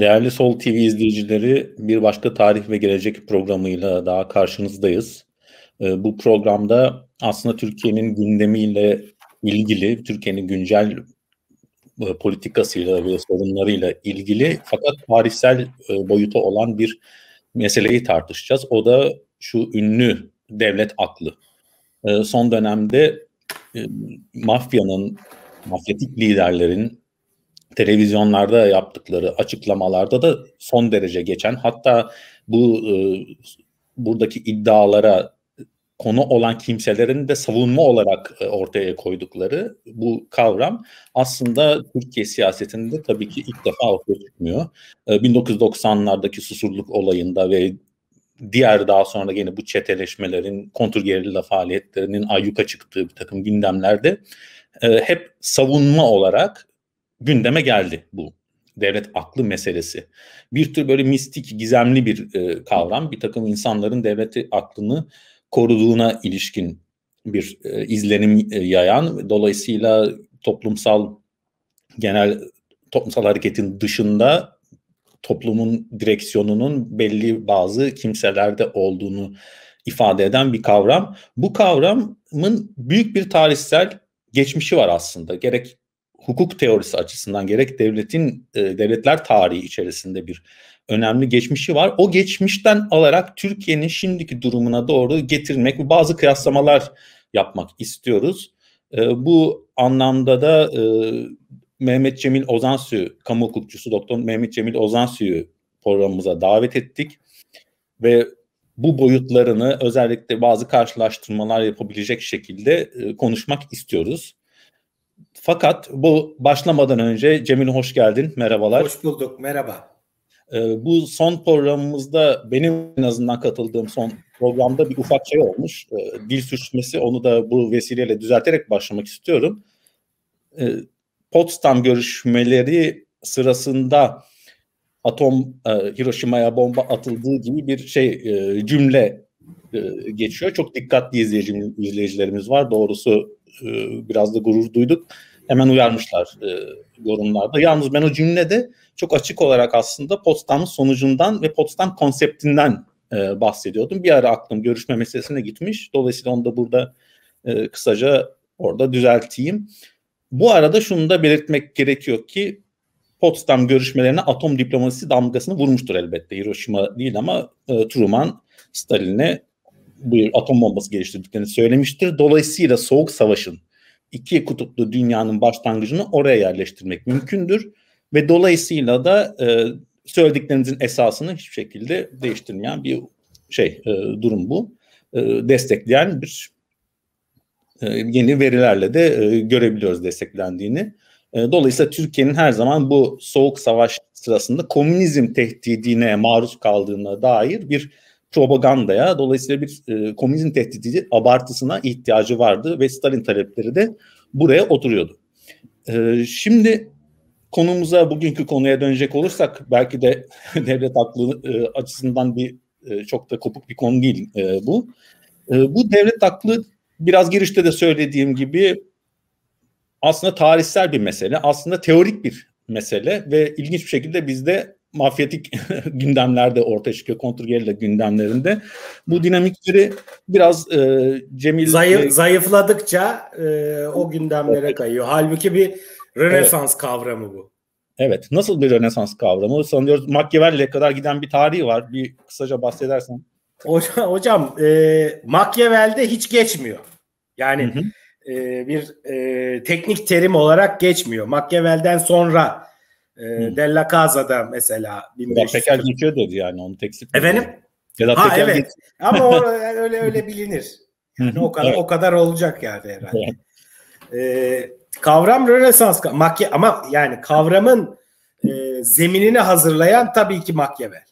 Değerli Sol TV izleyicileri bir başka tarih ve gelecek programıyla daha karşınızdayız. Ee, bu programda aslında Türkiye'nin gündemiyle ilgili, Türkiye'nin güncel e, politikasıyla ve sorunlarıyla ilgili fakat tarihsel e, boyutu olan bir meseleyi tartışacağız. O da şu ünlü devlet aklı. E, son dönemde mafyanın, mafyatik liderlerin televizyonlarda yaptıkları açıklamalarda da son derece geçen hatta bu e, buradaki iddialara konu olan kimselerin de savunma olarak e, ortaya koydukları bu kavram aslında Türkiye siyasetinde tabii ki ilk defa ortaya çıkmıyor. E, 1990'lardaki susurluk olayında ve diğer daha sonra yine bu çeteleşmelerin, kontrgerilla faaliyetlerinin ayyuka çıktığı bir takım gündemlerde e, hep savunma olarak gündeme geldi bu devlet aklı meselesi. Bir tür böyle mistik, gizemli bir e, kavram. Bir takım insanların devleti aklını koruduğuna ilişkin bir e, izlenim e, yayan. Dolayısıyla toplumsal genel toplumsal hareketin dışında toplumun direksiyonunun belli bazı kimselerde olduğunu ifade eden bir kavram. Bu kavramın büyük bir tarihsel geçmişi var aslında. Gerek hukuk teorisi açısından gerek devletin e, devletler tarihi içerisinde bir önemli geçmişi var. O geçmişten alarak Türkiye'nin şimdiki durumuna doğru getirmek ve bazı kıyaslamalar yapmak istiyoruz. E, bu anlamda da e, Mehmet Cemil Ozansu, kamu hukukçusu Doktor Mehmet Cemil Ozansu'yu programımıza davet ettik ve bu boyutlarını özellikle bazı karşılaştırmalar yapabilecek şekilde e, konuşmak istiyoruz. Fakat bu başlamadan önce Cemil hoş geldin. Merhabalar. Hoş bulduk. Merhaba. Ee, bu son programımızda benim en azından katıldığım son programda bir ufak şey olmuş. Ee, dil sürçmesi onu da bu vesileyle düzelterek başlamak istiyorum. Ee, Potsdam görüşmeleri sırasında atom e, Hiroşima'ya bomba atıldığı gibi bir şey e, cümle e, geçiyor. Çok dikkatli izleyicilerimiz var. Doğrusu e, biraz da gurur duyduk. Hemen uyarmışlar e, yorumlarda. Yalnız ben o cümlede çok açık olarak aslında Potsdam sonucundan ve Potsdam konseptinden bahsediyordum. Bir ara aklım görüşme meselesine gitmiş. Dolayısıyla onu da burada kısaca orada düzelteyim. Bu arada şunu da belirtmek gerekiyor ki Potsdam görüşmelerine atom diplomasisi damgasını vurmuştur elbette. Hiroşima değil ama e, Truman Stalin'e bir atom bombası geliştirdiklerini söylemiştir. Dolayısıyla Soğuk Savaş'ın iki kutuplu dünyanın başlangıcını oraya yerleştirmek mümkündür. Ve dolayısıyla da e, söylediklerinizin esasını hiçbir şekilde değiştirmeyen bir şey e, durum bu. E, destekleyen bir e, yeni verilerle de e, görebiliyoruz desteklendiğini. E, dolayısıyla Türkiye'nin her zaman bu soğuk savaş sırasında komünizm tehdidine maruz kaldığına dair bir propagandaya dolayısıyla bir e, komünizm tehdidi abartısına ihtiyacı vardı ve Stalin talepleri de buraya oturuyordu. E, şimdi konumuza bugünkü konuya dönecek olursak belki de devlet aklı e, açısından bir e, çok da kopuk bir konu değil e, bu. E, bu devlet aklı biraz girişte de söylediğim gibi aslında tarihsel bir mesele, aslında teorik bir mesele ve ilginç bir şekilde bizde mafyatik gündemlerde ortaya çıkıyor. Kontrgerilla gündemlerinde. Bu dinamikleri biraz e, Cemil... Zayıf, e, zayıfladıkça e, o gündemlere kayıyor. Halbuki bir Rönesans evet. kavramı bu. Evet. Nasıl bir Rönesans kavramı? Sanıyoruz Machiavelli'ye kadar giden bir tarihi var. Bir kısaca bahsedersen. Hocam, hocam e, Machiavelli'de hiç geçmiyor. Yani hı hı. E, bir e, teknik terim olarak geçmiyor. Machiavelli'den sonra e, Della Casa'da mesela. 1500. Peker geçiyor dedi yani onu tekstil. Efendim? Sedat ha, Peker evet. Ama o, yani öyle öyle bilinir. Yani o kadar evet. o kadar olacak yani herhalde. Evet. Ee, kavram Rönesans Makya ama yani kavramın e, zeminini hazırlayan tabii ki Machiavel.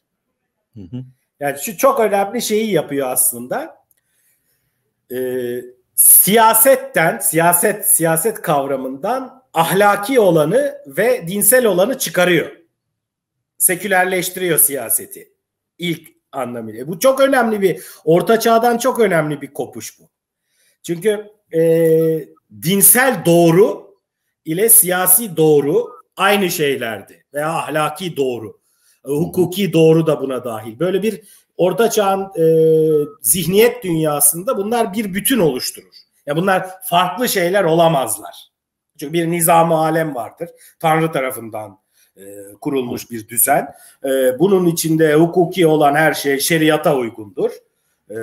Yani şu çok önemli şeyi yapıyor aslında. Ee, siyasetten, siyaset siyaset kavramından ahlaki olanı ve dinsel olanı çıkarıyor. Sekülerleştiriyor siyaseti. İlk anlamıyla. Bu çok önemli bir, orta çağdan çok önemli bir kopuş bu. Çünkü e, dinsel doğru ile siyasi doğru aynı şeylerdi. Veya ahlaki doğru. E, hukuki doğru da buna dahil. Böyle bir orta çağın e, zihniyet dünyasında bunlar bir bütün oluşturur. Ya yani bunlar farklı şeyler olamazlar. Çünkü bir nizam alem vardır. Tanrı tarafından e, kurulmuş bir düzen. E, bunun içinde hukuki olan her şey şeriata uygundur. E,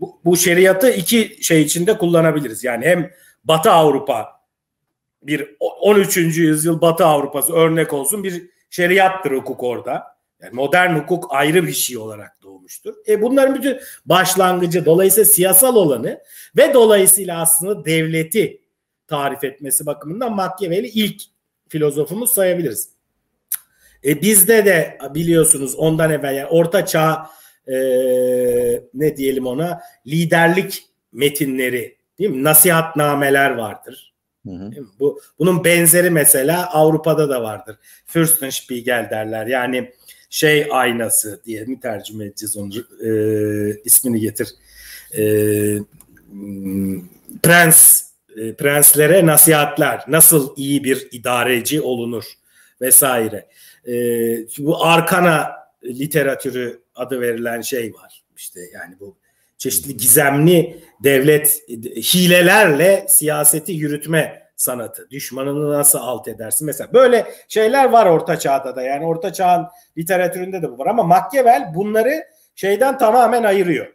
bu, bu şeriatı iki şey içinde kullanabiliriz. Yani hem Batı Avrupa bir 13. yüzyıl Batı Avrupası örnek olsun bir şeriattır hukuk orada. Yani modern hukuk ayrı bir şey olarak doğmuştur. E bunların bütün başlangıcı dolayısıyla siyasal olanı ve dolayısıyla aslında devleti tarif etmesi bakımından Machiavelli ilk filozofumuz sayabiliriz. E, bizde de biliyorsunuz ondan evvel yani orta çağ e, ne diyelim ona liderlik metinleri değil mi? Nasihatnameler vardır. Hı hı. Bu bunun benzeri mesela Avrupa'da da vardır. Fürstenspiegel derler. Yani şey aynası diye mi tercüme edeceğiz onu e, ismini getir. E, hmm, Prens e, prenslere nasihatler, nasıl iyi bir idareci olunur vesaire. E, bu arkana literatürü adı verilen şey var. İşte yani bu çeşitli gizemli devlet hilelerle siyaseti yürütme sanatı. Düşmanını nasıl alt edersin? Mesela böyle şeyler var Orta Çağ'da da. Yani Orta Çağ'ın literatüründe de bu var. Ama Machiavelli bunları şeyden tamamen ayırıyor.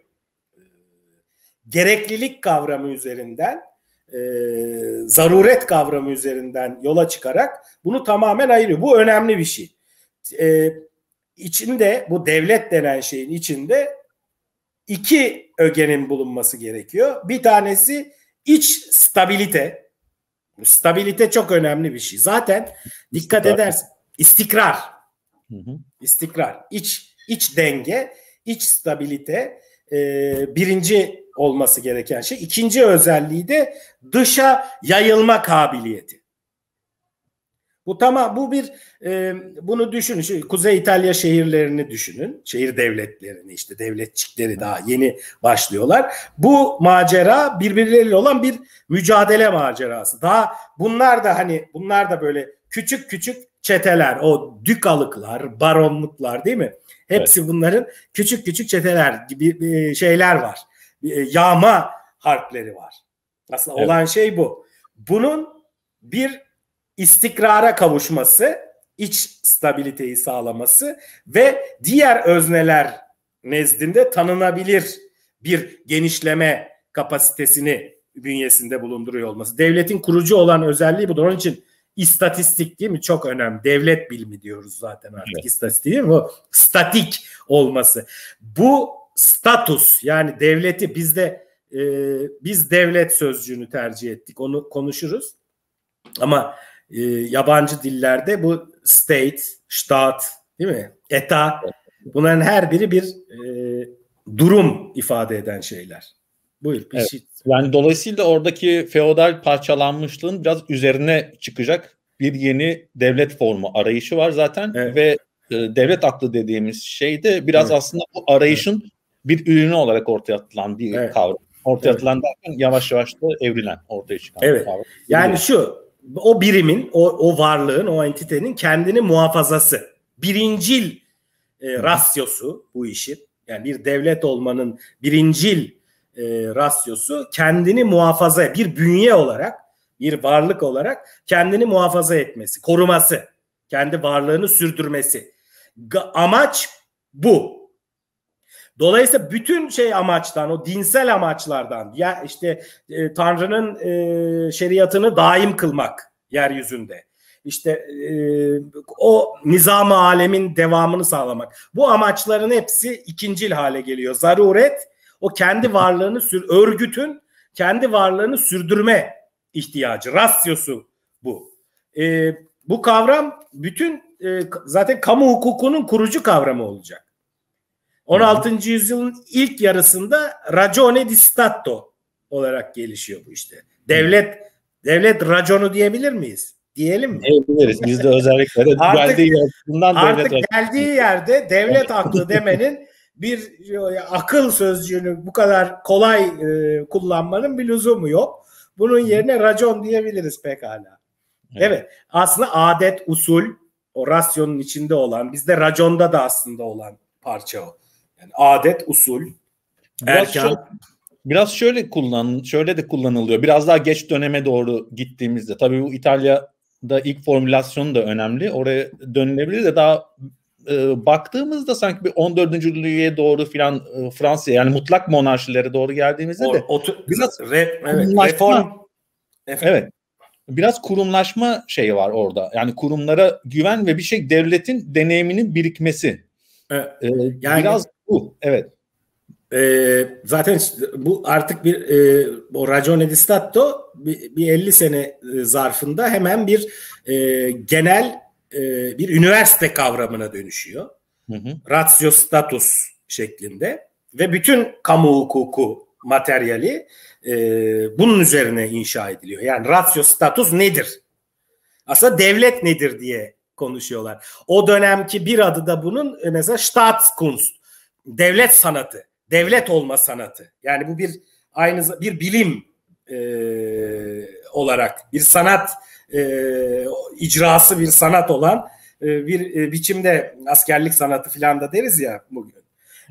Gereklilik kavramı üzerinden e, zaruret kavramı üzerinden yola çıkarak bunu tamamen ayırıyor. Bu önemli bir şey. E, içinde bu devlet denen şeyin içinde iki ögenin bulunması gerekiyor. Bir tanesi iç stabilite. Bu stabilite çok önemli bir şey. Zaten dikkat istikrar. edersin. İstikrar. Hı hı. İstikrar. İç iç denge, iç stabilite e, birinci olması gereken şey. İkinci özelliği de dışa yayılma kabiliyeti. Bu tamam bu bir e, bunu düşünün. Şu Kuzey İtalya şehirlerini düşünün. Şehir devletlerini işte devletçikleri daha yeni başlıyorlar. Bu macera birbirleriyle olan bir mücadele macerası. Daha bunlar da hani bunlar da böyle küçük küçük çeteler, o dükalıklar, baronluklar değil mi? Hepsi evet. bunların küçük küçük çeteler gibi e, şeyler var. E, yağma harpleri var. Aslında evet. olan şey bu. Bunun bir istikrara kavuşması, iç stabiliteyi sağlaması ve diğer özneler nezdinde tanınabilir bir genişleme kapasitesini bünyesinde bulunduruyor olması. Devletin kurucu olan özelliği budur. Onun için istatistik değil mi? Çok önemli. Devlet bilimi diyoruz zaten artık evet. istatistik değil mi? Bu statik olması. Bu status yani devleti bizde e, biz devlet sözcüğünü tercih ettik. Onu konuşuruz. Ama e, yabancı dillerde bu state, staat değil mi? ETA bunların her biri bir e, durum ifade eden şeyler. Buyur. Bir evet. şey. Yani dolayısıyla oradaki feodal parçalanmışlığın biraz üzerine çıkacak bir yeni devlet formu arayışı var zaten evet. ve e, devlet aklı dediğimiz şey de biraz evet. aslında bu arayışın evet bir ürünü olarak ortaya atılan bir evet. kavram. Ortaya evet. atılan derken yavaş yavaş da evrilen ortaya çıkan evet. kavram. Yani şu o birimin, o, o varlığın, o entitenin kendini muhafazası. Birincil e, rasyosu bu işin. Yani bir devlet olmanın birincil e, rasyosu kendini muhafaza, bir bünye olarak, bir varlık olarak kendini muhafaza etmesi, koruması, kendi varlığını sürdürmesi. Ga- amaç bu. Dolayısıyla bütün şey amaçtan, o dinsel amaçlardan ya işte e, Tanrı'nın e, şeriatını daim kılmak yeryüzünde. İşte e, o nizam-ı alemin devamını sağlamak. Bu amaçların hepsi ikincil hale geliyor. Zaruret o kendi varlığını sür örgütün kendi varlığını sürdürme ihtiyacı, rasyosu bu. E, bu kavram bütün e, zaten kamu hukukunun kurucu kavramı olacak. 16. Hmm. yüzyılın ilk yarısında racone di stato olarak gelişiyor bu işte. Devlet devlet raconu diyebilir miyiz? Diyelim mi? Diyebiliriz. Biz de özellikle de artık, geldiği bundan artık devlet geldiği yerde devlet aklı demenin bir e, akıl sözcüğünü bu kadar kolay e, kullanmanın bir lüzumu yok. Bunun yerine racon diyebiliriz pekala. Evet. evet. Aslında adet, usul o rasyonun içinde olan, bizde raconda da aslında olan parça o. Yani adet, usul, biraz erken. Şöyle, biraz şöyle kullan, şöyle de kullanılıyor. Biraz daha geç döneme doğru gittiğimizde. Tabii bu İtalya'da ilk formülasyon da önemli. Oraya dönülebilir de daha e, baktığımızda sanki bir 14. yüzyıla doğru filan e, Fransa yani mutlak monarşilere doğru geldiğimizde de o, o, biraz re, evet, reform evet biraz kurumlaşma şeyi var orada. Yani kurumlara güven ve bir şey devletin deneyiminin birikmesi. Evet. Ee, yani biraz bu evet. E, zaten bu artık bir e, o Ragione di Stato bir, bir 50 sene e, zarfında hemen bir e, genel e, bir üniversite kavramına dönüşüyor. Hı hı. Ratio status şeklinde ve bütün kamu hukuku materyali e, bunun üzerine inşa ediliyor. Yani ratio status nedir? Aslında devlet nedir diye konuşuyorlar. O dönemki bir adı da bunun e, mesela Staatskunst devlet sanatı, devlet olma sanatı. Yani bu bir aynı bir bilim e, olarak, bir sanat e, icrası, bir sanat olan e, bir e, biçimde askerlik sanatı filan da deriz ya bugün.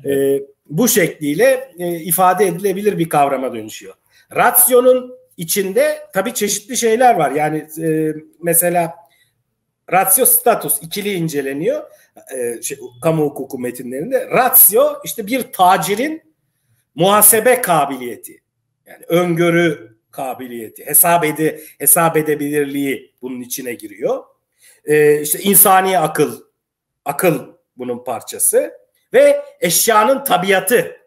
E, bu şekliyle e, ifade edilebilir bir kavrama dönüşüyor. Rasyonun içinde tabii çeşitli şeyler var. Yani e, mesela rasyo status ikili inceleniyor e, şey, kamu hukuku metinlerinde ratio işte bir tacirin muhasebe kabiliyeti yani öngörü kabiliyeti hesap ede hesap edebilirliği bunun içine giriyor. E, işte insani akıl akıl bunun parçası ve eşyanın tabiatı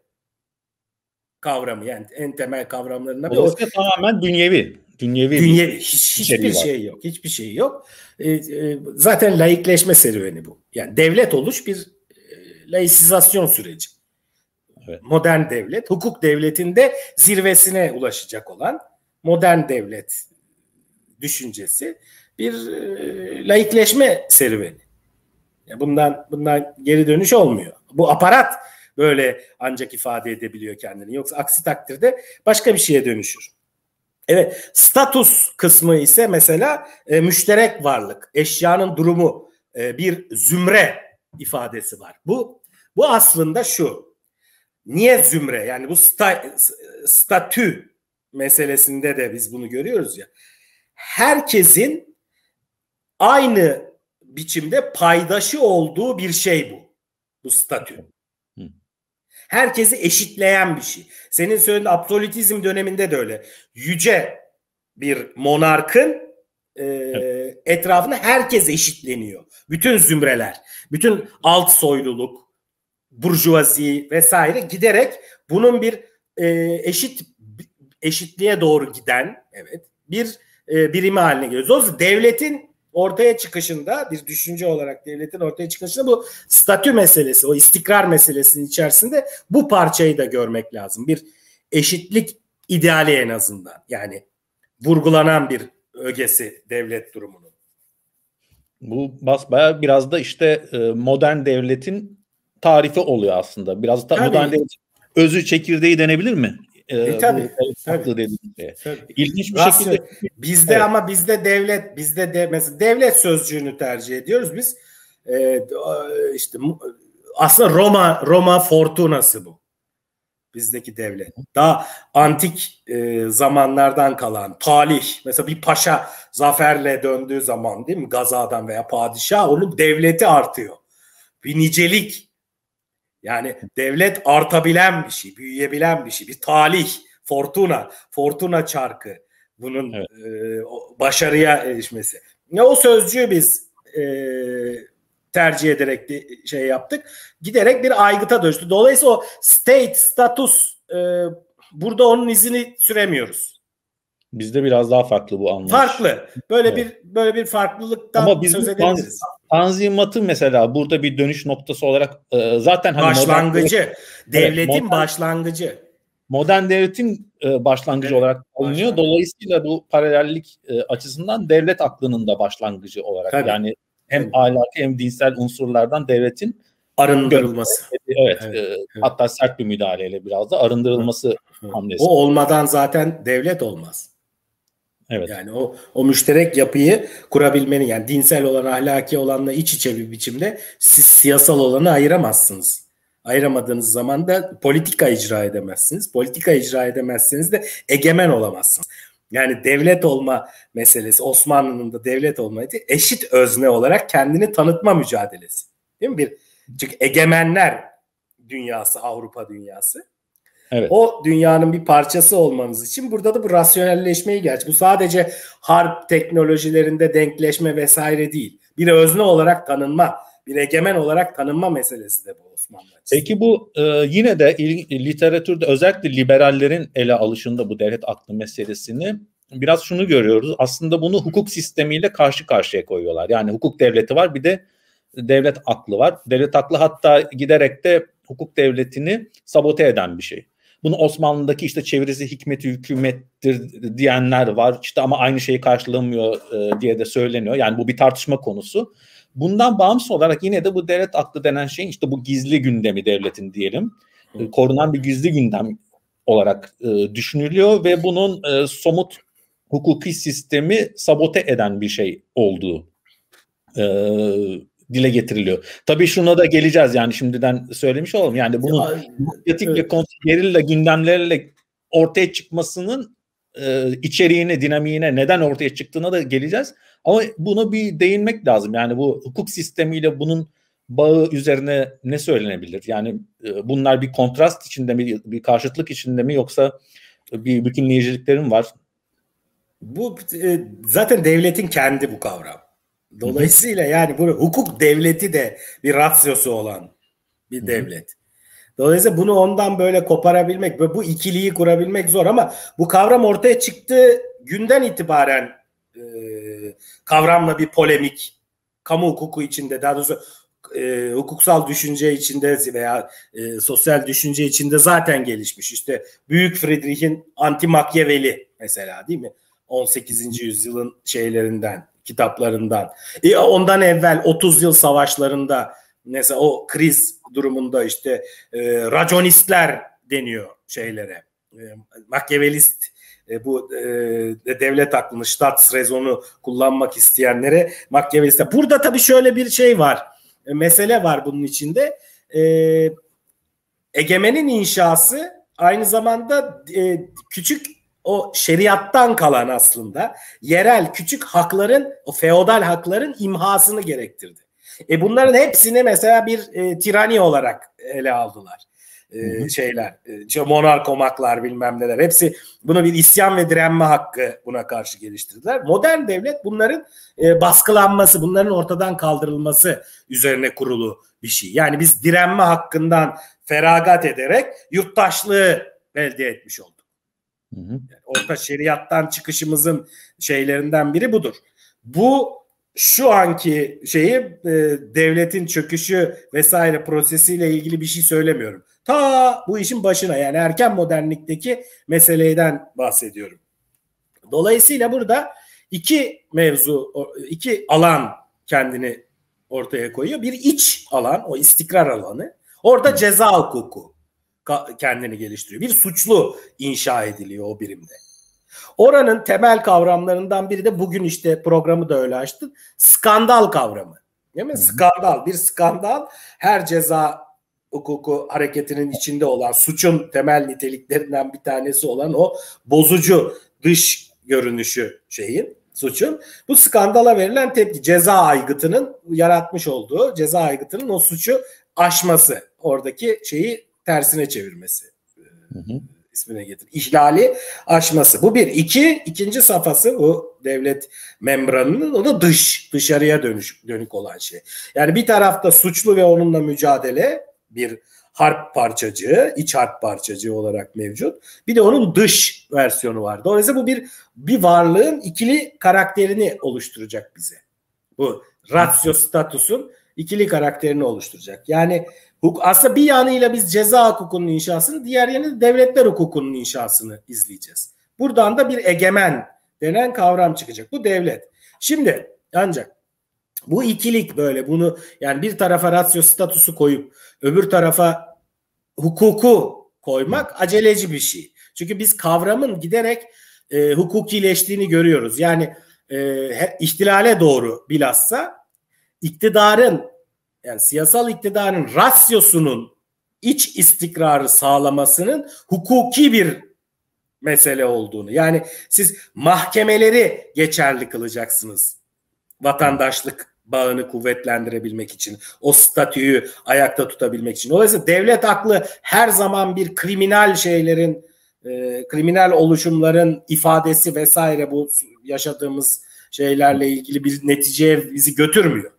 kavramı yani en temel kavramlarından biri. Dolayısıyla tamamen dünyevi dünyevi Dünye, bir hiç, hiçbir var. şey yok. Hiçbir şey yok. E, e, zaten laikleşme serüveni bu. Yani devlet oluş bir e, laisizasyon süreci. Evet. Modern devlet, hukuk devletinde zirvesine ulaşacak olan modern devlet düşüncesi bir e, laikleşme serüveni. Yani bundan bundan geri dönüş olmuyor. Bu aparat böyle ancak ifade edebiliyor kendini. Yoksa aksi takdirde başka bir şeye dönüşür. Evet status kısmı ise mesela e, müşterek varlık, eşyanın durumu, e, bir zümre ifadesi var. Bu bu aslında şu. Niye zümre? Yani bu sta, statü meselesinde de biz bunu görüyoruz ya. Herkesin aynı biçimde paydaşı olduğu bir şey bu. Bu statü. Herkesi eşitleyen bir şey. Senin söylediğin absolutizm döneminde de öyle. Yüce bir monarkın e, evet. etrafında herkes eşitleniyor. Bütün zümreler, bütün alt soyluluk, burjuvazi vesaire giderek bunun bir e, eşit eşitliğe doğru giden evet bir e, birimi haline geliyor. Dolayısıyla devletin ortaya çıkışında bir düşünce olarak devletin ortaya çıkışında bu statü meselesi, o istikrar meselesinin içerisinde bu parçayı da görmek lazım. Bir eşitlik ideali en azından yani vurgulanan bir ögesi devlet durumunun. Bu basbaya biraz da işte e, modern devletin tarifi oluyor aslında. Biraz da modern devlet özü çekirdeği denebilir mi? E, e tabii, farklı dediğinde. de. İlginç bir Rasyonel. şekilde. Bizde evet. ama bizde devlet, bizde de, mesela devlet sözcüğünü tercih ediyoruz biz. E, işte aslında Roma Roma fortunası bu. Bizdeki devlet. Daha antik e, zamanlardan kalan talih. Mesela bir paşa zaferle döndüğü zaman değil mi? Gazadan veya padişah onun devleti artıyor. Bir nicelik yani devlet artabilen bir şey, büyüyebilen bir şey. Bir talih, fortuna, fortuna çarkı bunun evet. e, başarıya erişmesi. Ne o sözcüğü biz e, tercih ederek de, şey yaptık. Giderek bir aygıta dönüştü. Dolayısıyla o state, status e, burada onun izini süremiyoruz. Bizde biraz daha farklı bu anlayış. Farklı. Böyle evet. bir böyle bir farklılıktan Ama biz söz edebiliriz. Tanzimatı mesela burada bir dönüş noktası olarak e, zaten hani başlangıcı modern, devletin evet, modern, başlangıcı modern devletin e, başlangıcı evet, olarak alınıyor. Dolayısıyla bu paralellik e, açısından devlet aklının da başlangıcı olarak Tabii. yani hem ahlaki hem dinsel unsurlardan devletin arındırılması. Evet, evet, e, evet. Hatta sert bir müdahaleyle biraz da arındırılması Hı. hamlesi. O olmadan zaten devlet olmaz. Evet. Yani o o müşterek yapıyı kurabilmeni yani dinsel olan ahlaki olanla iç içe bir biçimde siz siyasal olanı ayıramazsınız. Ayıramadığınız zaman da politika icra edemezsiniz. Politika icra edemezsiniz de egemen olamazsınız. Yani devlet olma meselesi Osmanlı'nın da devlet olmaydı. Eşit özne olarak kendini tanıtma mücadelesi. Değil mi? Bir, çünkü egemenler dünyası Avrupa dünyası Evet. O dünyanın bir parçası olmanız için burada da bu rasyonelleşmeyi gerçi bu sadece harp teknolojilerinde denkleşme vesaire değil. Bir özne olarak tanınma, bir egemen olarak tanınma meselesi de bu Osmanlı açısından. Peki bu e, yine de il, literatürde özellikle liberallerin ele alışında bu devlet aklı meselesini biraz şunu görüyoruz. Aslında bunu hukuk sistemiyle karşı karşıya koyuyorlar. Yani hukuk devleti var bir de devlet aklı var. Devlet aklı hatta giderek de hukuk devletini sabote eden bir şey. Bunu Osmanlı'daki işte çevresi hikmeti hükümettir diyenler var. İşte ama aynı şeyi karşılamıyor e, diye de söyleniyor. Yani bu bir tartışma konusu. Bundan bağımsız olarak yine de bu devlet aklı denen şey işte bu gizli gündemi devletin diyelim. E, korunan bir gizli gündem olarak e, düşünülüyor ve bunun e, somut hukuki sistemi sabote eden bir şey olduğu e, dile getiriliyor. Tabii şuna da geleceğiz yani şimdiden söylemiş olalım. Yani bunu demokratik ya, evet. ve gerilla gündemlerle ortaya çıkmasının e, içeriğine, dinamiğine, neden ortaya çıktığına da geleceğiz. Ama bunu bir değinmek lazım. Yani bu hukuk sistemiyle bunun bağı üzerine ne söylenebilir? Yani e, bunlar bir kontrast içinde mi, bir karşıtlık içinde mi yoksa e, bir bütünleyiciliklerim var? Bu e, zaten devletin kendi bu kavram. Dolayısıyla yani bu hukuk devleti de bir rasyosu olan bir devlet. Dolayısıyla bunu ondan böyle koparabilmek ve bu ikiliği kurabilmek zor ama bu kavram ortaya çıktığı günden itibaren e, kavramla bir polemik kamu hukuku içinde daha doğrusu e, hukuksal düşünce içinde veya e, sosyal düşünce içinde zaten gelişmiş. İşte Büyük Friedrich'in anti Machiavelli mesela değil mi? 18. yüzyılın şeylerinden, kitaplarından. E, ondan evvel 30 yıl savaşlarında mesela o kriz durumunda işte e, raconistler deniyor şeylere. E, Makyavelist e, bu e, devlet aklını, Staatsraison'u kullanmak isteyenlere Makyavelistler. Burada tabii şöyle bir şey var. E, mesele var bunun içinde. E, egemenin inşası aynı zamanda e, küçük o şeriattan kalan aslında yerel küçük hakların o feodal hakların imhasını gerektirdi. E bunların hepsini mesela bir e, tirani olarak ele aldılar. E, şeyler, e, monarkomaklar bilmem neler hepsi bunu bir isyan ve direnme hakkı buna karşı geliştirdiler. Modern devlet bunların e, baskılanması, bunların ortadan kaldırılması üzerine kurulu bir şey. Yani biz direnme hakkından feragat ederek yurttaşlığı elde etmiş olduk. Hı hı. orta şeriattan çıkışımızın şeylerinden biri budur. Bu şu anki şeyi e, devletin çöküşü vesaire prosesiyle ilgili bir şey söylemiyorum. Ta bu işin başına yani erken modernlikteki meseleyden bahsediyorum. Dolayısıyla burada iki mevzu, iki alan kendini ortaya koyuyor. Bir iç alan, o istikrar alanı. Orada ceza hukuku kendini geliştiriyor. Bir suçlu inşa ediliyor o birimde. Oranın temel kavramlarından biri de bugün işte programı da öyle açtık. Skandal kavramı. Değil mi? Skandal. Bir skandal her ceza hukuku hareketinin içinde olan suçun temel niteliklerinden bir tanesi olan o bozucu dış görünüşü şeyin suçun. Bu skandala verilen tepki ceza aygıtının yaratmış olduğu ceza aygıtının o suçu aşması oradaki şeyi tersine çevirmesi e, hı hı. ismine getir. İhlali aşması. Bu bir. iki ikinci safhası bu devlet membranının o da dış, dışarıya dönüş, dönük olan şey. Yani bir tarafta suçlu ve onunla mücadele bir harp parçacığı, iç harp parçacığı olarak mevcut. Bir de onun dış versiyonu var. Dolayısıyla bu bir bir varlığın ikili karakterini oluşturacak bize. Bu ratio statüsün ikili karakterini oluşturacak. Yani Huk, aslında bir yanıyla biz ceza hukukunun inşasını, diğer yanı devletler hukukunun inşasını izleyeceğiz. Buradan da bir egemen denen kavram çıkacak. Bu devlet. Şimdi ancak bu ikilik böyle bunu yani bir tarafa rasyo statüsü koyup öbür tarafa hukuku koymak aceleci bir şey. Çünkü biz kavramın giderek e, hukukileştiğini görüyoruz. Yani e, ihtilale doğru bilhassa iktidarın yani siyasal iktidarın rasyosunun iç istikrarı sağlamasının hukuki bir mesele olduğunu. Yani siz mahkemeleri geçerli kılacaksınız vatandaşlık bağını kuvvetlendirebilmek için, o statüyü ayakta tutabilmek için. Dolayısıyla devlet aklı her zaman bir kriminal şeylerin, e, kriminal oluşumların ifadesi vesaire bu yaşadığımız şeylerle ilgili bir neticeye bizi götürmüyor.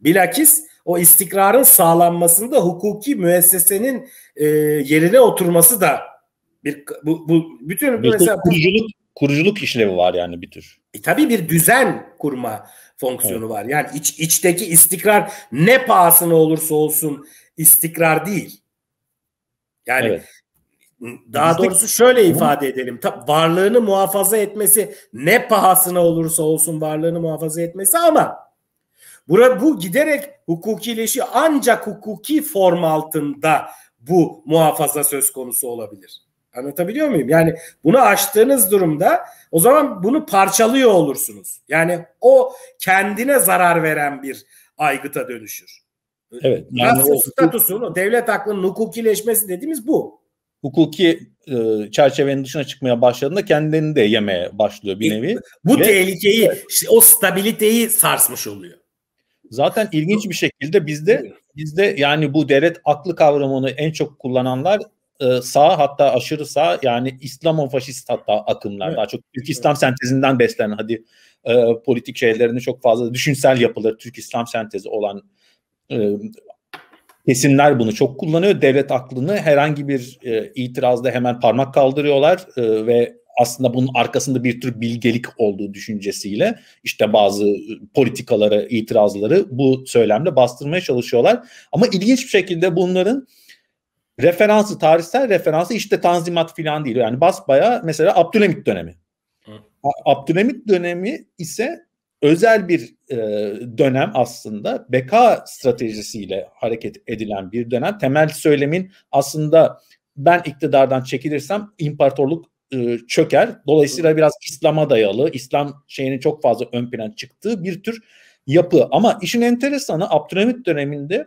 Bilakis o istikrarın sağlanmasında hukuki müessesenin e, yerine oturması da bir bu, bu bütün bir mesela kuruculuk kuruculuk işlevi var yani bir tür. E, tabii bir düzen kurma fonksiyonu evet. var. Yani iç içteki istikrar ne pahasına olursa olsun istikrar değil. Yani evet. daha İstik... doğrusu şöyle ifade edelim. Ta, varlığını muhafaza etmesi ne pahasına olursa olsun varlığını muhafaza etmesi ama Bura, bu giderek hukukileşiyor. Ancak hukuki form altında bu muhafaza söz konusu olabilir. Anlatabiliyor muyum? Yani bunu açtığınız durumda o zaman bunu parçalıyor olursunuz. Yani o kendine zarar veren bir aygıta dönüşür. Evet. Yani Nasıl o, statüsünü, devlet aklının hukukileşmesi dediğimiz bu. Hukuki e, çerçevenin dışına çıkmaya başladığında kendini de yemeye başlıyor bir e, nevi. Bu Ve, tehlikeyi, evet. o stabiliteyi sarsmış oluyor. Zaten ilginç bir şekilde bizde bizde yani bu devlet aklı kavramını en çok kullananlar e, sağ hatta aşırı sağ yani İslamofaşist hatta akımlar evet. daha çok Türk İslam evet. sentezinden beslenen hadi e, politik şeylerini çok fazla düşünsel yapıları Türk İslam sentezi olan e, kesimler bunu çok kullanıyor. Devlet aklını herhangi bir e, itirazda hemen parmak kaldırıyorlar e, ve aslında bunun arkasında bir tür bilgelik olduğu düşüncesiyle işte bazı ıı, politikaları itirazları bu söylemle bastırmaya çalışıyorlar. Ama ilginç bir şekilde bunların referansı, tarihsel referansı işte Tanzimat falan değil. Yani basbaya mesela Abdülhamit dönemi. Abdülhamit dönemi ise özel bir e, dönem aslında. Beka stratejisiyle hareket edilen bir dönem. Temel söylemin aslında ben iktidardan çekilirsem imparatorluk e, çöker. Dolayısıyla biraz İslam'a dayalı, İslam şeyinin çok fazla ön plan çıktığı bir tür yapı. Ama işin enteresanı Abdülhamit döneminde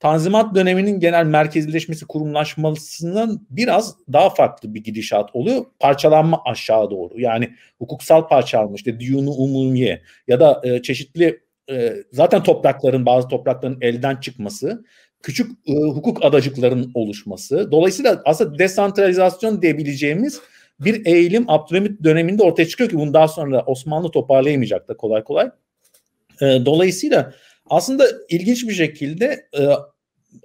Tanzimat döneminin genel merkezleşmesi kurumlaşmasından biraz daha farklı bir gidişat oluyor. Parçalanma aşağı doğru. Yani hukuksal parçalanma işte Diyunu Umumiye ya da e, çeşitli e, zaten toprakların bazı toprakların elden çıkması, küçük e, hukuk adacıkların oluşması. Dolayısıyla aslında desantralizasyon diyebileceğimiz bir eğilim Abdülhamit döneminde ortaya çıkıyor ki bunu daha sonra Osmanlı toparlayamayacak da kolay kolay. E, dolayısıyla aslında ilginç bir şekilde e,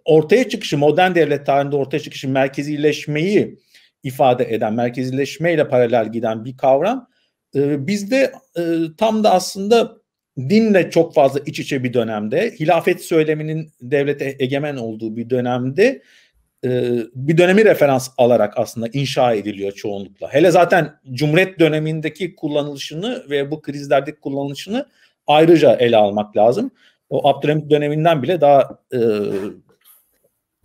ortaya çıkışı modern devlet tarihinde ortaya çıkışı merkezileşmeyi ifade eden, merkezileşmeyle paralel giden bir kavram. E, bizde e, tam da aslında dinle çok fazla iç içe bir dönemde, hilafet söyleminin devlete egemen olduğu bir dönemde e, bir dönemi referans alarak aslında inşa ediliyor çoğunlukla. Hele zaten Cumhuriyet dönemindeki kullanılışını ve bu krizlerdeki kullanılışını ayrıca ele almak lazım. O Abdülhamit döneminden bile daha e,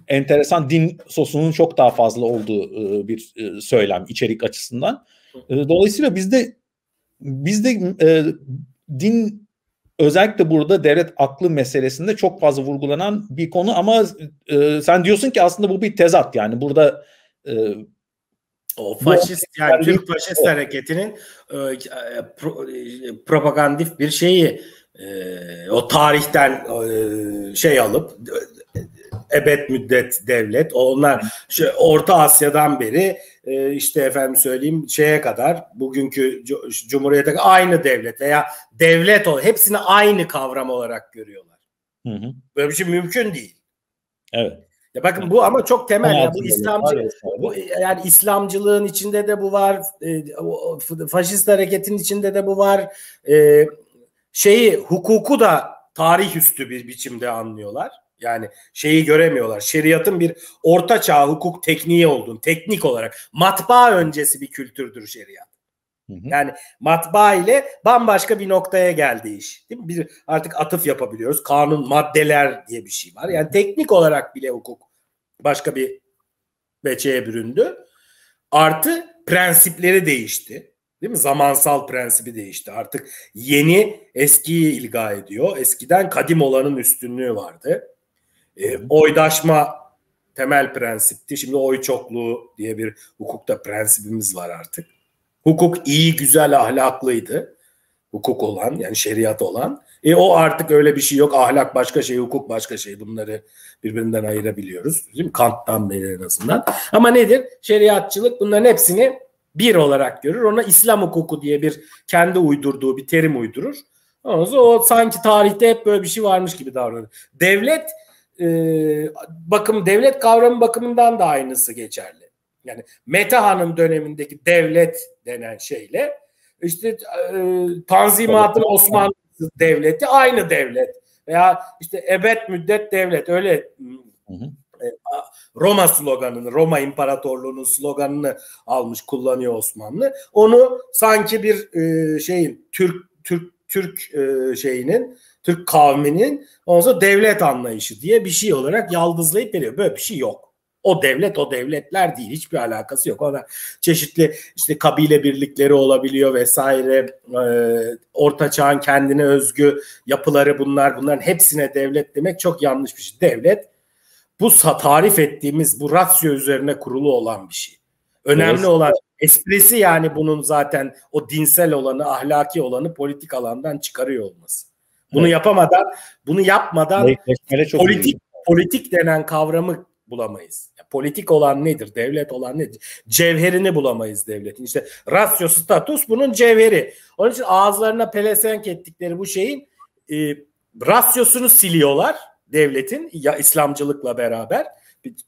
enteresan din sosunun çok daha fazla olduğu e, bir e, söylem içerik açısından. E, dolayısıyla bizde bizde e, din özellikle burada devlet aklı meselesinde çok fazla vurgulanan bir konu ama e, sen diyorsun ki aslında bu bir tezat yani burada e, o faşist yani Türk faşist o. hareketinin e, pro, e, propagandif bir şeyi e, o tarihten e, şey alıp e, e, ebed müddet devlet onlar şu Orta Asya'dan beri e, işte efendim söyleyeyim şeye kadar bugünkü cumhuriyete aynı devlet veya devlet ol hepsini aynı kavram olarak görüyorlar. Hı hı. Böyle bir şey mümkün değil. Evet. Ya bakın bu ama çok temel ya bu İslamcı bu yani İslamcılığın içinde de bu var. E, faşist hareketin içinde de bu var. E, şeyi hukuku da tarih üstü bir biçimde anlıyorlar. Yani şeyi göremiyorlar. Şeriatın bir orta çağ hukuk tekniği olduğunu, teknik olarak matbaa öncesi bir kültürdür şeriat. Hı hı. Yani matbaa ile bambaşka bir noktaya geldi iş. Değil mi? Bir artık atıf yapabiliyoruz. Kanun, maddeler diye bir şey var. Yani teknik olarak bile hukuk başka bir veçeye büründü. Artı prensipleri değişti. Değil mi? Zamansal prensibi değişti. Artık yeni eskiyi ilga ediyor. Eskiden kadim olanın üstünlüğü vardı. E, oydaşma temel prensipti. Şimdi oy çokluğu diye bir hukukta prensibimiz var artık. Hukuk iyi, güzel, ahlaklıydı. Hukuk olan yani şeriat olan. E o artık öyle bir şey yok. Ahlak başka şey, hukuk başka şey. Bunları birbirinden ayırabiliyoruz. bizim Kant'tan beri en azından. Ama nedir? Şeriatçılık bunların hepsini bir olarak görür. Ona İslam hukuku diye bir kendi uydurduğu bir terim uydurur. Ondan o sanki tarihte hep böyle bir şey varmış gibi davranır. Devlet e, bakım devlet kavramı bakımından da aynısı geçerli. Yani Meta Hanım dönemindeki devlet denen şeyle işte e, Tanzimat'ın Osmanlı devleti aynı devlet veya işte ebed müddet devlet öyle e, Roma sloganını, Roma İmparatorluğu'nun sloganını almış kullanıyor Osmanlı. Onu sanki bir e, şeyin Türk Türk Türk e, şeyinin Türk kavminin ondan sonra devlet anlayışı diye bir şey olarak yaldızlayıp veriyor. Böyle bir şey yok. O devlet o devletler değil. Hiçbir alakası yok. Ona çeşitli işte kabile birlikleri olabiliyor vesaire. Ee, Orta çağın kendine özgü yapıları bunlar. Bunların hepsine devlet demek çok yanlış bir şey. Devlet bu tarif ettiğimiz bu rasyo üzerine kurulu olan bir şey. Önemli evet. olan esprisi yani bunun zaten o dinsel olanı, ahlaki olanı politik alandan çıkarıyor olması. Bunu evet. yapamadan, bunu yapmadan çok politik iyi. politik denen kavramı bulamayız. politik olan nedir? Devlet olan nedir? Cevherini bulamayız devletin. İşte rasyo status bunun cevheri. Onun için ağızlarına pelesenk ettikleri bu şeyin e, rasyosunu siliyorlar devletin ya İslamcılıkla beraber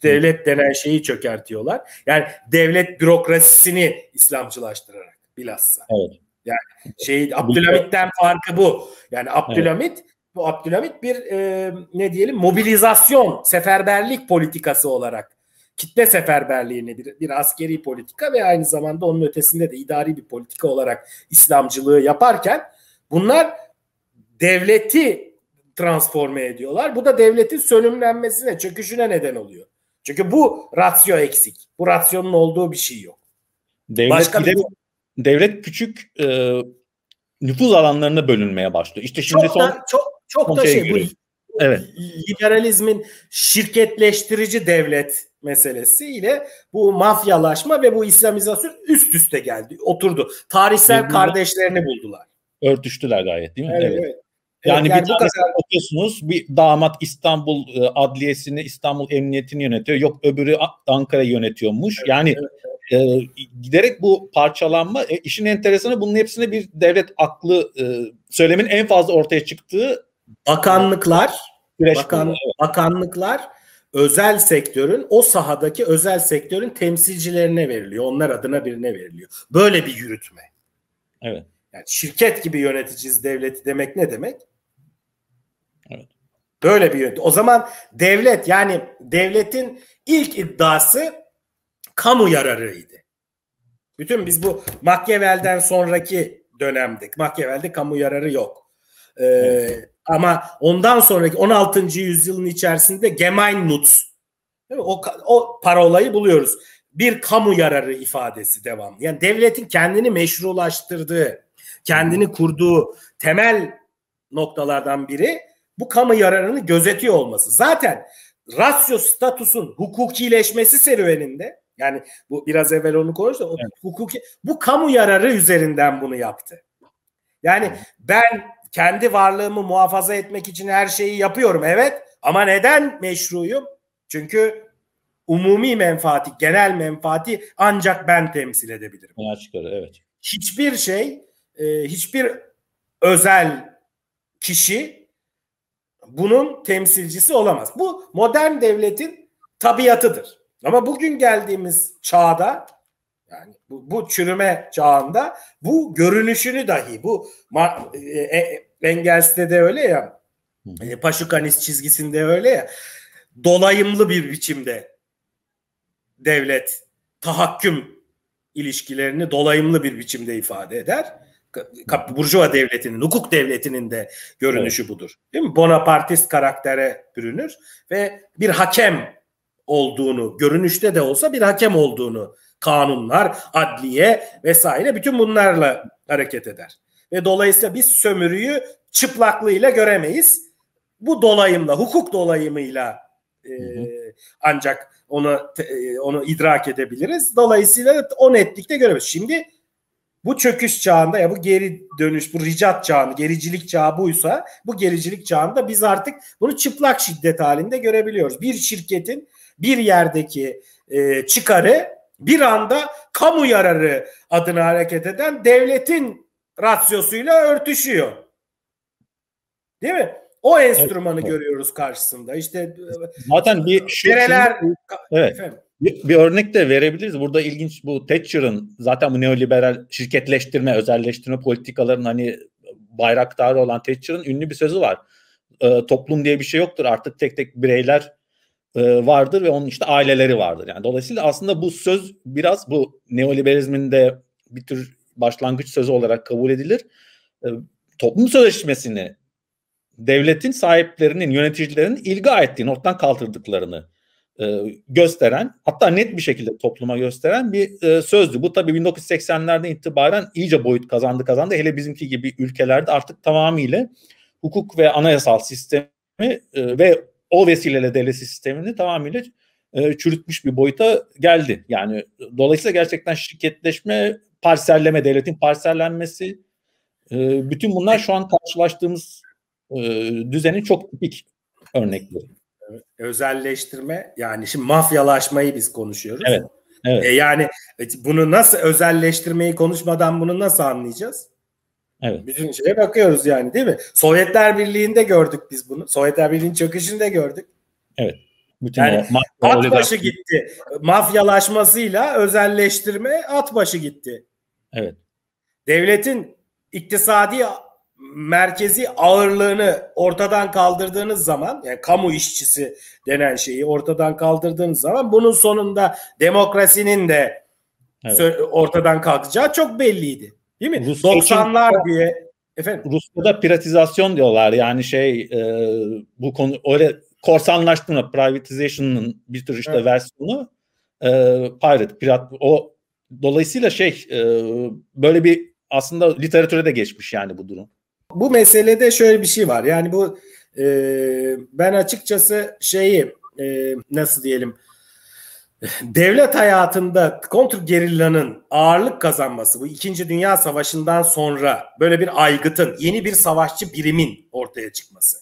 devlet denen şeyi çökertiyorlar. Yani devlet bürokrasisini İslamcılaştırarak bilhassa. Evet. Yani şey Abdülhamit'ten farkı bu. Yani Abdülhamit bu Abdülhamit bir e, ne diyelim mobilizasyon, seferberlik politikası olarak kitle seferberliğini bir, bir askeri politika ve aynı zamanda onun ötesinde de idari bir politika olarak İslamcılığı yaparken bunlar devleti transforme ediyorlar. Bu da devletin sönümlenmesine, çöküşüne neden oluyor. Çünkü bu rasyo eksik. Bu rasyonun olduğu bir şey yok. Devlet Başka giderek, bir devlet küçük e, nüfuz alanlarına bölünmeye başlıyor. İşte şimdi çok son, da, çok çok son da şey bu evet. liberalizmin şirketleştirici devlet meselesiyle bu mafyalaşma ve bu İslamizasyon üst üste geldi, oturdu. Tarihsel Birbirine kardeşlerini buldular. Örtüştüler gayet değil mi? Evet. evet. evet. Yani, bir bu kadar okuyorsunuz bir damat İstanbul e, Adliyesini, İstanbul Emniyetini yönetiyor. Yok öbürü Ankara yönetiyormuş. Evet, yani evet, e, giderek bu parçalanma e, işin enteresanı bunun hepsine bir devlet aklı e, söylemin en fazla ortaya çıktığı bakanlıklar bakan, bakanlıklar özel sektörün o sahadaki özel sektörün temsilcilerine veriliyor. Onlar adına birine veriliyor. Böyle bir yürütme. Evet. Yani şirket gibi yöneticiz devleti demek ne demek? Evet. Böyle bir yönetim. O zaman devlet yani devletin ilk iddiası kamu yararıydı. Bütün biz bu Machiavelli'den sonraki dönemde Machiavelli'de kamu yararı yok. Ee, evet. ama ondan sonraki 16. yüzyılın içerisinde Gemeinnutz o, o parolayı buluyoruz. Bir kamu yararı ifadesi devam. Yani devletin kendini meşrulaştırdığı, kendini kurduğu temel noktalardan biri bu kamu yararını gözetiyor olması. Zaten rasyo statüsün hukukileşmesi serüveninde yani bu biraz evvel onu konuştuk. Evet. Hukuki bu kamu yararı üzerinden bunu yaptı. Yani ben kendi varlığımı muhafaza etmek için her şeyi yapıyorum evet ama neden meşruyum? Çünkü umumi menfaati, genel menfaati ancak ben temsil edebilirim. çıkar evet. Hiçbir şey, e, hiçbir özel kişi bunun temsilcisi olamaz. Bu modern devletin tabiatıdır. Ama bugün geldiğimiz çağda yani bu, bu çürüme çağında bu görünüşünü dahi bu e, e, Engels'te de öyle ya e, Paşukanis çizgisinde öyle ya dolayımlı bir biçimde devlet tahakküm ilişkilerini dolayımlı bir biçimde ifade eder. Burjuva devletinin, hukuk devletinin de görünüşü evet. budur. Değil mi? Bonapartist karaktere bürünür ve bir hakem olduğunu, görünüşte de olsa bir hakem olduğunu kanunlar, adliye vesaire bütün bunlarla hareket eder. Ve dolayısıyla biz sömürüyü çıplaklığıyla göremeyiz. Bu dolayımla, hukuk dolayımıyla e, ancak onu e, onu idrak edebiliriz. Dolayısıyla o netlikte göremeyiz. Şimdi bu çöküş çağında ya bu geri dönüş, bu ricat çağı, gericilik çağı buysa bu gericilik çağında biz artık bunu çıplak şiddet halinde görebiliyoruz. Bir şirketin bir yerdeki e, çıkarı bir anda kamu yararı adına hareket eden devletin rasyosuyla örtüşüyor. Değil mi? O enstrümanı evet. görüyoruz karşısında. İşte e, zaten bir e, şey, evet. Bir, bir örnek de verebiliriz. Burada ilginç bu Thatcher'ın zaten bu neoliberal şirketleştirme, özelleştirme politikalarının hani bayraktarı olan Thatcher'ın ünlü bir sözü var. E, toplum diye bir şey yoktur. Artık tek tek bireyler e, vardır ve onun işte aileleri vardır. Yani dolayısıyla aslında bu söz biraz bu neoliberalizmin de bir tür başlangıç sözü olarak kabul edilir. E, toplum sözleşmesini devletin sahiplerinin, yöneticilerinin ilga ettiğini, ortadan kaldırdıklarını e, gösteren, hatta net bir şekilde topluma gösteren bir sözdü. Bu tabii 1980'lerden itibaren iyice boyut kazandı kazandı. Hele bizimki gibi ülkelerde artık tamamıyla hukuk ve anayasal sistemi ve o vesileyle devlet sistemini tamamıyla e, çürütmüş bir boyuta geldi. Yani dolayısıyla gerçekten şirketleşme, parselleme, devletin parsellenmesi e, bütün bunlar şu an karşılaştığımız e, düzenin çok tipik örnekleri. E, özelleştirme yani şimdi mafyalaşmayı biz konuşuyoruz. Evet. Evet. E yani e, bunu nasıl özelleştirmeyi konuşmadan bunu nasıl anlayacağız? Evet. Bütün şeye bakıyoruz yani değil mi? Sovyetler Birliği'nde gördük biz bunu. Sovyetler Birliği'nin çöküşünde gördük. Evet. Bütün yani o, at başı gitti. Mafyalaşmasıyla özelleştirme at başı gitti. Evet. Devletin iktisadi merkezi ağırlığını ortadan kaldırdığınız zaman yani kamu işçisi denen şeyi ortadan kaldırdığınız zaman bunun sonunda demokrasinin de evet. ortadan kalkacağı çok belliydi. Değil mi? Rus 90'lar diye efendim Rusya'da privatizasyon diyorlar. Yani şey e, bu konu öyle korsanlaştırma privatization'ın bir tür işte evet. versiyonu e, pirate pirat o dolayısıyla şey e, böyle bir aslında literatüre de geçmiş yani bu durum. Bu meselede şöyle bir şey var. Yani bu e, ben açıkçası şeyi e, nasıl diyelim devlet hayatında kontrgerillanın ağırlık kazanması bu 2. Dünya Savaşı'ndan sonra böyle bir aygıtın, yeni bir savaşçı birimin ortaya çıkması.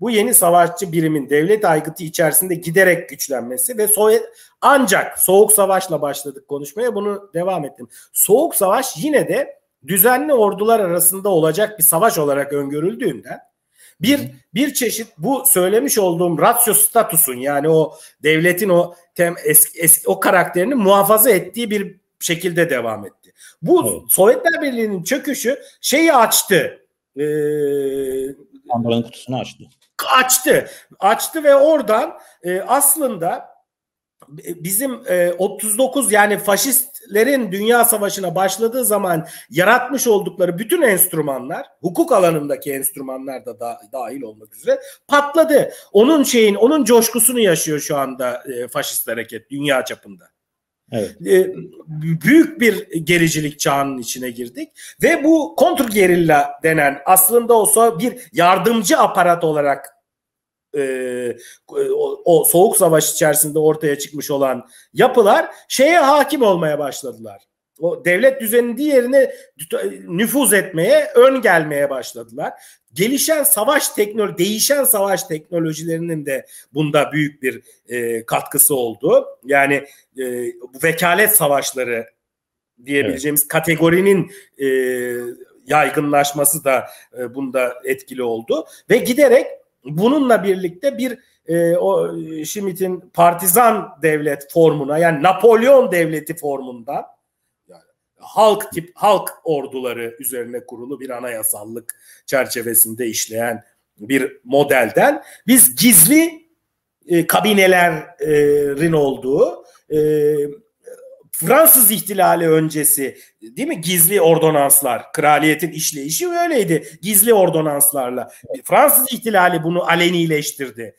Bu yeni savaşçı birimin devlet aygıtı içerisinde giderek güçlenmesi ve Sovyet ancak soğuk savaşla başladık konuşmaya bunu devam ettim. Soğuk savaş yine de düzenli ordular arasında olacak bir savaş olarak öngörüldüğünden bir bir çeşit bu söylemiş olduğum ratio statusun yani o devletin o tem eski, eski o karakterini muhafaza ettiği bir şekilde devam etti. Bu evet. Sovyetler Birliği'nin çöküşü şeyi açtı. Ee, kutusunu açtı. Açtı. Açtı ve oradan e, aslında bizim e, 39 yani faşistlerin dünya savaşına başladığı zaman yaratmış oldukları bütün enstrümanlar hukuk alanındaki enstrümanlar da, dahil olmak üzere patladı. Onun şeyin onun coşkusunu yaşıyor şu anda e, faşist hareket dünya çapında. Evet. E, büyük bir gericilik çağının içine girdik ve bu kontrgerilla denen aslında olsa bir yardımcı aparat olarak e, e, o, o soğuk savaş içerisinde ortaya çıkmış olan yapılar şeye hakim olmaya başladılar. O devlet düzeninin diğerini e, nüfuz etmeye, ön gelmeye başladılar. Gelişen savaş teknoloji, değişen savaş teknolojilerinin de bunda büyük bir e, katkısı oldu. Yani e, vekalet savaşları diyebileceğimiz evet. kategorinin e, yaygınlaşması da e, bunda etkili oldu ve giderek Bununla birlikte bir e, o e, Schmidt'in partizan devlet formuna yani Napolyon devleti formunda yani halk tip halk orduları üzerine kurulu bir anayasallık çerçevesinde işleyen bir modelden biz gizli e, kabinelerin e, olduğu e, Fransız ihtilali öncesi değil mi gizli ordonanslar kraliyetin işleyişi öyleydi gizli ordonanslarla Fransız ihtilali bunu alenileştirdi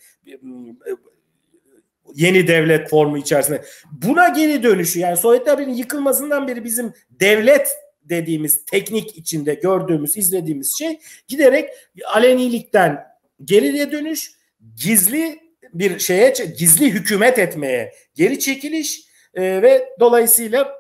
yeni devlet formu içerisinde buna geri dönüşü yani Sovyetler Birliği'nin yıkılmasından beri bizim devlet dediğimiz teknik içinde gördüğümüz izlediğimiz şey giderek alenilikten geriye dönüş gizli bir şeye gizli hükümet etmeye geri çekiliş e, ve dolayısıyla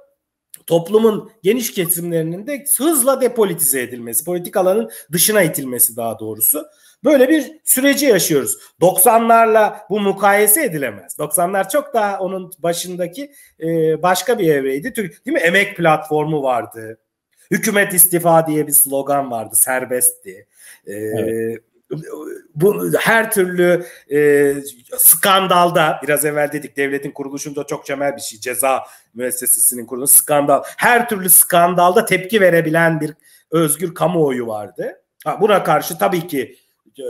toplumun geniş kesimlerinin de hızla depolitize edilmesi, politik alanın dışına itilmesi daha doğrusu. Böyle bir süreci yaşıyoruz. 90'larla bu mukayese edilemez. 90'lar çok daha onun başındaki e, başka bir evreydi. Türk, değil mi? Emek platformu vardı. Hükümet istifa diye bir slogan vardı. Serbestti. E, evet bu her türlü e, skandalda biraz evvel dedik devletin kuruluşunda çok temel bir şey ceza müessesesinin kuruluşu skandal her türlü skandalda tepki verebilen bir özgür kamuoyu vardı. Ha, buna karşı tabii ki e,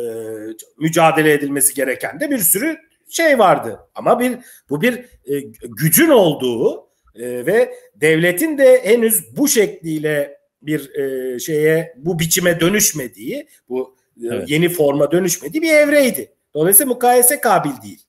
mücadele edilmesi gereken de bir sürü şey vardı. Ama bir bu bir e, gücün olduğu e, ve devletin de henüz bu şekliyle bir e, şeye bu biçime dönüşmediği bu ee, evet. yeni forma dönüşmediği bir evreydi. Dolayısıyla mukayese kabil değil.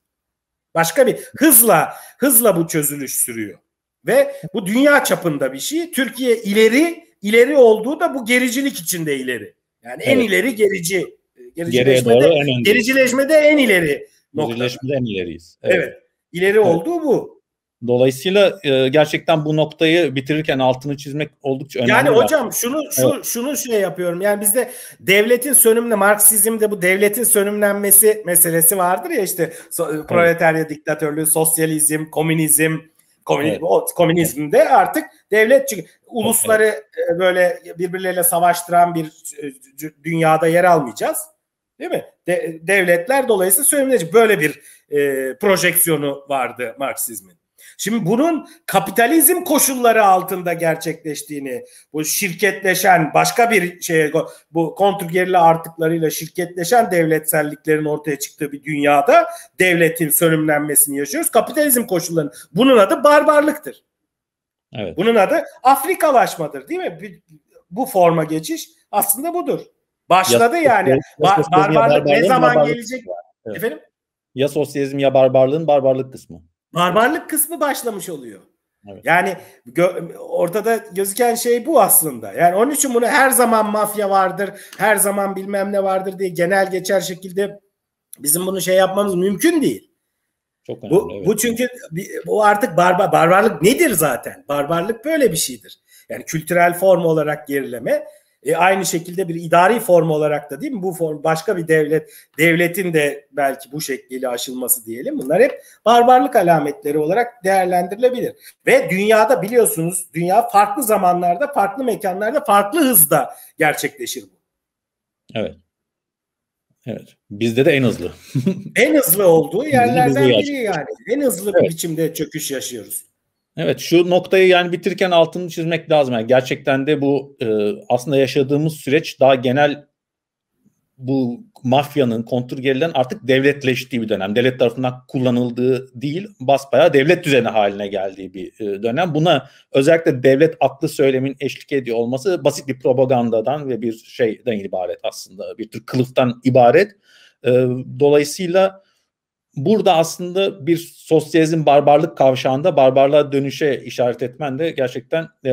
Başka bir hızla hızla bu çözülüş sürüyor. Ve bu dünya çapında bir şey. Türkiye ileri ileri olduğu da bu gericilik içinde ileri. Yani evet. en ileri gerici. Gericileşmede, doğru en gericileşmede en ileri nokta. Gericileşmede en ileriyiz. Evet. evet. İleri evet. olduğu bu. Dolayısıyla e, gerçekten bu noktayı bitirirken altını çizmek oldukça önemli. Yani hocam var. şunu şu evet. şunu şey yapıyorum. Yani bizde devletin sönümle Marksizmde bu devletin sönümlenmesi meselesi vardır ya işte so, e, proletarya diktatörlüğü, sosyalizm, komünizm, komünizm evet. o, komünizmde evet. artık devlet çünkü ulusları evet. E, böyle birbirleriyle savaştıran bir e, dünyada yer almayacağız. Değil mi? De, devletler dolayısıyla sönümlenecek. Böyle bir e, projeksiyonu vardı Marksizmin. Şimdi bunun kapitalizm koşulları altında gerçekleştiğini, bu şirketleşen başka bir şey bu kontrgerilla artıklarıyla şirketleşen devletselliklerin ortaya çıktığı bir dünyada devletin sönümlenmesini yaşıyoruz. Kapitalizm koşulları bunun adı barbarlıktır. Evet. Bunun adı Afrikalaşmadır değil mi? Bu forma geçiş aslında budur. Başladı ya, yani. Ya, ba- barbarlık, ne zaman gelecek? Evet. Efendim? Ya sosyalizm ya barbarlığın barbarlık kısmı barbarlık kısmı başlamış oluyor. Evet. Yani gö- ortada gözüken şey bu aslında. Yani onun için bunu her zaman mafya vardır, her zaman bilmem ne vardır diye genel geçer şekilde bizim bunu şey yapmamız mümkün değil. Çok önemli, bu, evet. bu çünkü bu artık barba, barbarlık nedir zaten? Barbarlık böyle bir şeydir. Yani kültürel form olarak gerileme e, aynı şekilde bir idari form olarak da değil mi? Bu form başka bir devlet, devletin de belki bu şekliyle aşılması diyelim. Bunlar hep barbarlık alametleri olarak değerlendirilebilir. Ve dünyada biliyorsunuz dünya farklı zamanlarda, farklı mekanlarda, farklı hızda gerçekleşir bu. Evet. Evet. Bizde de en hızlı. en hızlı olduğu yerlerden biri yani. En hızlı evet. bir biçimde çöküş yaşıyoruz. Evet şu noktayı yani bitirirken altını çizmek lazım. Yani gerçekten de bu e, aslında yaşadığımız süreç daha genel bu mafyanın, kontrgerilerin artık devletleştiği bir dönem. Devlet tarafından kullanıldığı değil, basbaya devlet düzeni haline geldiği bir e, dönem. Buna özellikle devlet aklı söylemin eşlik ediyor olması basit bir propagandadan ve bir şeyden ibaret aslında. Bir tür kılıftan ibaret. E, dolayısıyla burada aslında bir sosyalizm barbarlık kavşağında barbarlığa dönüşe işaret etmen de gerçekten e,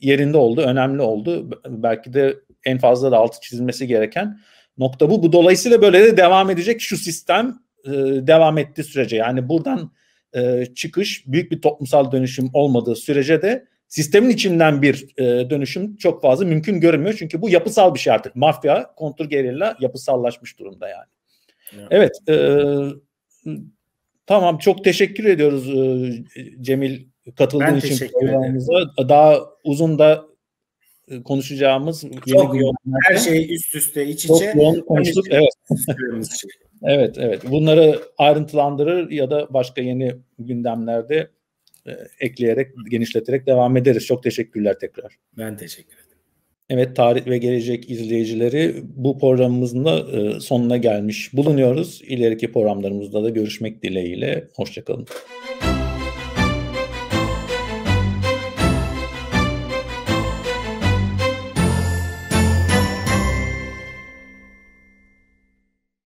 yerinde oldu, önemli oldu. Belki de en fazla da altı çizilmesi gereken nokta bu. Bu dolayısıyla böyle de devam edecek şu sistem e, devam ettiği sürece yani buradan e, çıkış büyük bir toplumsal dönüşüm olmadığı sürece de sistemin içinden bir e, dönüşüm çok fazla mümkün görünmüyor. Çünkü bu yapısal bir şey artık. Mafya, kontrgerilla yapısallaşmış durumda yani. yani. Evet, e, Tamam çok teşekkür ediyoruz e, Cemil katıldığın ben için programımıza. Ederim. Daha uzun da e, konuşacağımız çok yoğun. Her şey üst üste iç içe. Çok yoğun hani konuştuk. Evet. evet evet. Bunları ayrıntılandırır ya da başka yeni gündemlerde e, ekleyerek genişleterek devam ederiz. Çok teşekkürler tekrar. Ben teşekkür ederim. Evet tarih ve gelecek izleyicileri bu programımızın da e, sonuna gelmiş bulunuyoruz. İleriki programlarımızda da görüşmek dileğiyle. Hoşçakalın.